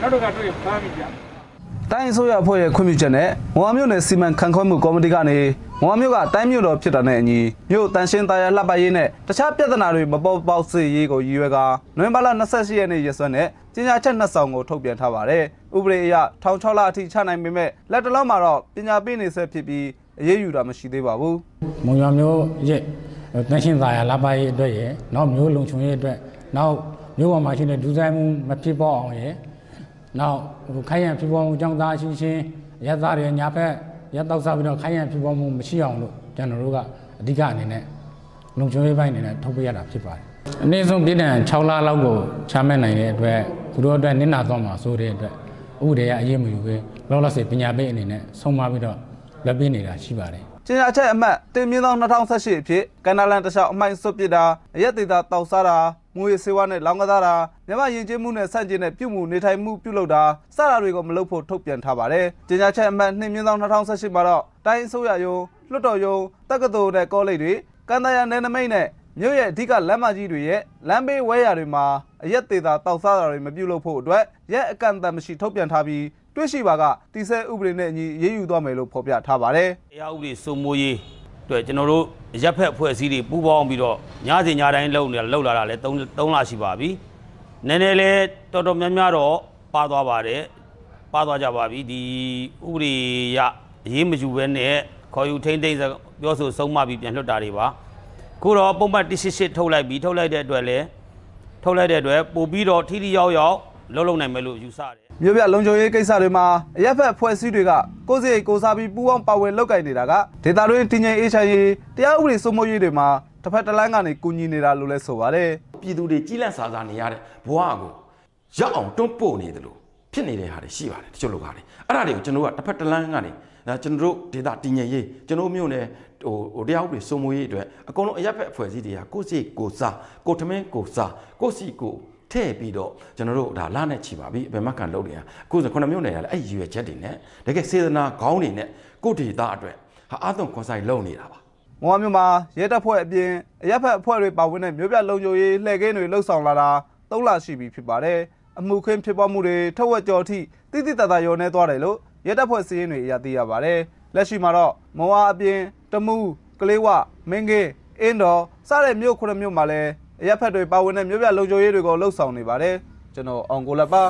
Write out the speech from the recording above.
နောက်တော့ကတို့ရဖမ်းပြီဗျာတိုင်းဆိုရအဖွဲ့ရဲ့ခွင့်ပြုချက်နဲ့မောင်မြို့နယ်စီမံခန့်ခွဲမှုကော်မတီကနေမောင်မြို့ကတိုင်းမြို့တော်ဖြစ်တာနဲ့အညီမြို့တန်ရှင်းသားရလှပရေးနဲ့တခြားပြဿနာတွေမပေါ်ပေါက်စေရေးကိုရည်ရွယ်ကာနိုဝင်ဘာလ28ရက်နေ့ရက်စွဲနဲ့ကြေညာချက်နှစ်ဆောင်ကိုထုတ်ပြန်ထားပါတယ်။ဥပဒေအရထောင်6လအထိချနိုင်ပေမဲ့လက်တလုံးမှာတော့ပညာပေးနေဆဲဖြစ်ပြီးအရေးယူတာမရှိသေးပါဘူး။မောင်မြို့ရဲ့တန်ရှင်းသားရလှပရေးအတွက်ရယ်နောက်မြို့လုံခြုံရေးအတွက်နောက်မြို့ပေါ်မှာရှိတဲ့ဒူးဆိုင်မှုမဖြစ်ပေါက်အောင်ရယ်နောက်ခိုင်းရန်ဖြစ်ပေါ်မှုကြောင့်သားရှိချင်းရသတွေညာဖက်ရတောက်စားပြီးတော့ခိုင်းရန်ဖြစ်ပေါ်မှုမရှိအောင်လို့ကျွန်တော်တို့ကအဓိကအနေနဲ့လုံခြုံရေးပိုင်းအနေနဲ့ထုတ်ပေးရတာဖြစ်ပါတယ်အနည်းဆုံးပြည်တံ6လလောက်ကိုချမှတ်နိုင်တဲ့အတွက်သူတို့အတွက်နစ်နာသွားမှာဆိုတဲ့အတွက်ဥပဒေအရေးမယူပဲလောလောဆယ်ပညာပေးအနေနဲ့ဆုံးမပြီးတော့လက်ပေးနေတာရှိပါတယ်ကျင်းအချက်အမှတ်တင်မြင့်သော2018အဖြစ်ကန္နလန်တခြားအမိုင်းစွပ်ပစ်တာအရက်ဒေတာတောက်စားတာငွေစေဝါနဲ့လောင်းကစားတာမြန်မာယဉ်ကျေးမှုနဲ့ဆန့်ကျင်တဲ့ပြုမှုနေထိုင်မှုပြုလုပ်တာစတာတွေကိုမလုပ်ဖို့ထုတ်ပြန်ထားပါတယ်။ကြေညာချက်အမှတ်2မြင်းဆောင်2018မှာတော့တိုင်းအစိုးရယုံလွှတ်တော်ယုံတက္ကသိုလ်နဲ့ကောလိပ်တွေကန္တရာနယ်နိမိတ်နဲ့မြို့ရဲ့အဓိကလမ်းမကြီးတွေရဲ့လမ်းဘေးဝဲယာတွေမှာအရက်သေးတာတောက်စားတာတွေမပြုလုပ်ဖို့အတွက်ရက်အကန့်အသတ်မရှိထုတ်ပြန်ထားပြီးတွေ့ရှိပါကတိဆဲဥပဒေနဲ့အညီအရေးယူသွားမယ်လို့ဖော်ပြထားပါတယ်။တရားဥပဒေစိုးမိုးရေးတွေ့ကျွန်တော်တို့ရက်ဖက်အဖွဲ့အစည်းတွေပူးပေါင်းပြီးတော့ညစဉ်ညတိုင်းလှုပ်နေလှုပ်လာတာလည်း3 3လရှိပါပြီနည်းနည်းလေးတော်တော်များများတော့ပါသွားပါတယ်ပါသွားကြပါပြီဒီဥပဒေရအရေးမယူဘဲနဲ့ခေါ်ယူထိမ့်သိမ့်ပြောဆိုဆုံးမပြီးပြန်လွှတ်တာတွေပါခုတော့ပုံမှန်18ထုတ်လိုက်ပြီးထုတ်လိုက်တဲ့အတွက်လည်းထုတ်လိုက်တဲ့အတွက်ပို့ပြီးတော့ထိထိရောက်ရောက်လှုပ်လှုပ်နိုင်မယ်လို့ယူဆတယ်။မြို့ပြလုံခြုံရေးကိစ္စတွေမှာအရက်ဖက်ဖွဲ့စည်းတွေကကိုယ်စီကိုစားပြီးပူးပေါင်းပါဝင်လုပ်ကိုင်နေတာကဒေတာတွင်းတင်ငင်အေးချရေးတရားဥပဒေစိုးမိုးရေးတွေမှာတစ်ဖက်တစ်လမ်းကနေကူညီနေတာလို့လဲဆိုပါတယ်။ပြည်သူတွေကြီးလန့်စားစားနေရတဲ့ဘဝကိုရောက်အောင်တွန်းပို့နေတယ်လို့ဖြစ်နေတဲ့ဟာတွေရှိပါတယ်တချို့လူကလည်းအဲ့ဒါတွေကိုကျွန်တော်ကတစ်ဖက်တစ်လမ်းကနေကျွန်တော်တို့ဒေတာတင်ငင်ရေးကျွန်တော်မြို့နယ်ဟိုဟိုတရားဥပဒေစိုးမိုးရေးအတွက်အကုန်လုံးအရက်ဖက်အဖွဲ့အစည်းတွေကကိုယ်စီကိုစားကိုထမင်းကိုစားကိုစီကိုထည့်ပြီးတော့ကျွန်တော်တို့ဒါလနဲ့ချီပါပြီအပေမခံလုပ်နေတာအခုဆိုခုနှစ်မြို့နယ်ကလည်းအဲ့ရွယ်ချက်တွေနဲ့တကယ်စေတနာခေါင်းတွေနဲ့ကိုဒေတာအတွက်ဟာအာသွန်ကွန်ဆိုင်လုပ်နေတာပါမောင်မြို့မှာရဲတပ်ဖွဲ့အပြင်အရက်ဖက်အဖွဲ့တွေပါဝင်တဲ့မြို့ပြလုံခြုံရေးလှည့်ကင်းတွေလှုပ်ဆောင်လာတာ၃လရှိပြီဖြစ်ပါတယ်အမှုခင်းဖြစ်ပွားမှုတွေထက်ဝက်ကျော်ထိတိတိတသာရောနေသွားတယ်လို့ရဲတပ်ဖွဲ့စီးရင်တွေအရသိရပါတယ်လက်ရှိမှာတော့မောင်အားအပြင်တမူးကလေးဝမင်းကင်းအင်းတော်စတဲ့မြို့ခုနှစ်မြို့မှာလည်းအရက်ဖက်တွေပါဝင်တဲ့မြို့ပြလုံခြုံရေးတွေကိုလှုပ်ဆောင်နေပါတယ်ကျွန်တော်အောင်ကိုလပါ